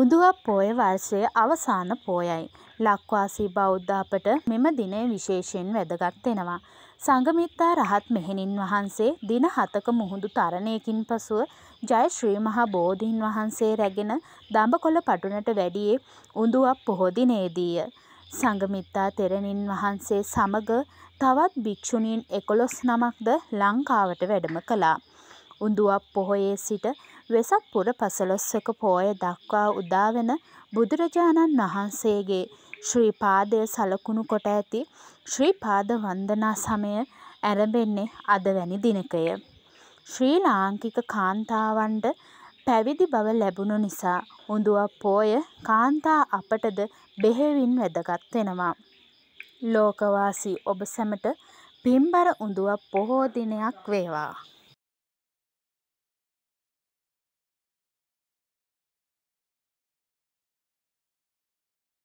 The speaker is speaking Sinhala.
උදුහා පෝය වර්ෂයේ අවසාන පෝයයි. ලක්වාසී බෞද්ධ අපට මෙම දිනය විශේෂයෙන් වැදගත් වෙනවා. සංගමිත්තා රහත් මෙහෙණින් වහන්සේ දින හතක මුහුදු තරණයකින් පසුව ජය ශ්‍රී මහා බෝධීන් වහන්සේ රැගෙන දඹකොළ පටුනට වැඩියේ උඳුවක් පොහෝ දිනේදීය. සංගමිත්තා තෙරණින් වහන්සේ සමග තවත් භික්ෂුණීන් 11 නමක්ද ලංකාවට වැඩම කළා. උඳුවක් පොහොයේ සිට වෙසක් පුර පසළොස්වක පෝය දක්වා උදාවෙන බුදුරජාණන් වහන්සේගේ ශ්‍රී පාදය සලකුණු කොට ඇති ශ්‍රී පාද වන්දනා සමය ඇරඹෙන්නේ අද වැනි දිනකය. ශ්‍රී ලාංකික කාන්තාවන්ට පැවිදි බව ලැබුණු නිසා උඳුවක් පෝය කාන්තා අපටද බෙහෙවින් වැදගත් වෙනවා. ලෝකවාසී ඔබ සැමට පින්බර උඳුවක් පොහෝ දිනයක් වේවා.